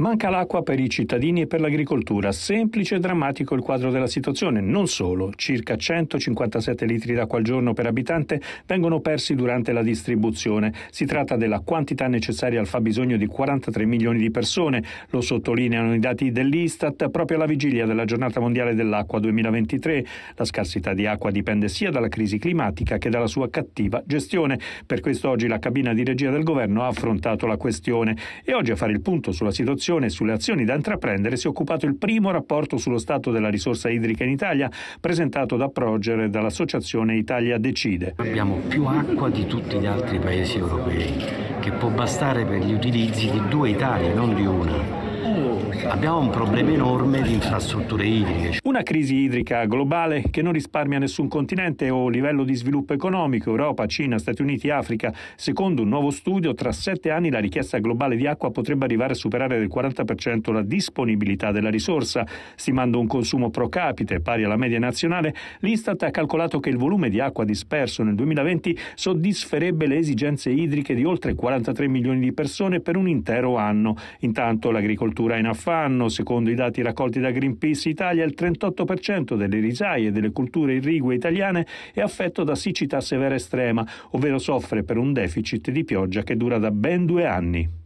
Manca l'acqua per i cittadini e per l'agricoltura. Semplice e drammatico il quadro della situazione. Non solo, circa 157 litri d'acqua al giorno per abitante vengono persi durante la distribuzione. Si tratta della quantità necessaria al fabbisogno di 43 milioni di persone. Lo sottolineano i dati dell'Istat proprio alla vigilia della Giornata Mondiale dell'Acqua 2023. La scarsità di acqua dipende sia dalla crisi climatica che dalla sua cattiva gestione. Per questo oggi la cabina di regia del governo ha affrontato la questione e oggi a fare il punto sulla situazione Commissione sulle azioni da intraprendere si è occupato il primo rapporto sullo stato della risorsa idrica in Italia, presentato da Proger e dall'associazione Italia Decide. Abbiamo più acqua di tutti gli altri paesi europei, che può bastare per gli utilizzi di due Italie, non di una abbiamo un problema enorme di infrastrutture idriche. Una crisi idrica globale che non risparmia nessun continente o livello di sviluppo economico, Europa, Cina, Stati Uniti, Africa. Secondo un nuovo studio, tra sette anni la richiesta globale di acqua potrebbe arrivare a superare del 40% la disponibilità della risorsa. Stimando un consumo pro capite pari alla media nazionale, l'Istat ha calcolato che il volume di acqua disperso nel 2020 soddisferebbe le esigenze idriche di oltre 43 milioni di persone per un intero anno. Intanto l'agricoltura l'agricoltura in affanno. Secondo i dati raccolti da Greenpeace Italia, il 38% delle risaie e delle culture irrigue italiane è affetto da siccità severa estrema, ovvero soffre per un deficit di pioggia che dura da ben due anni.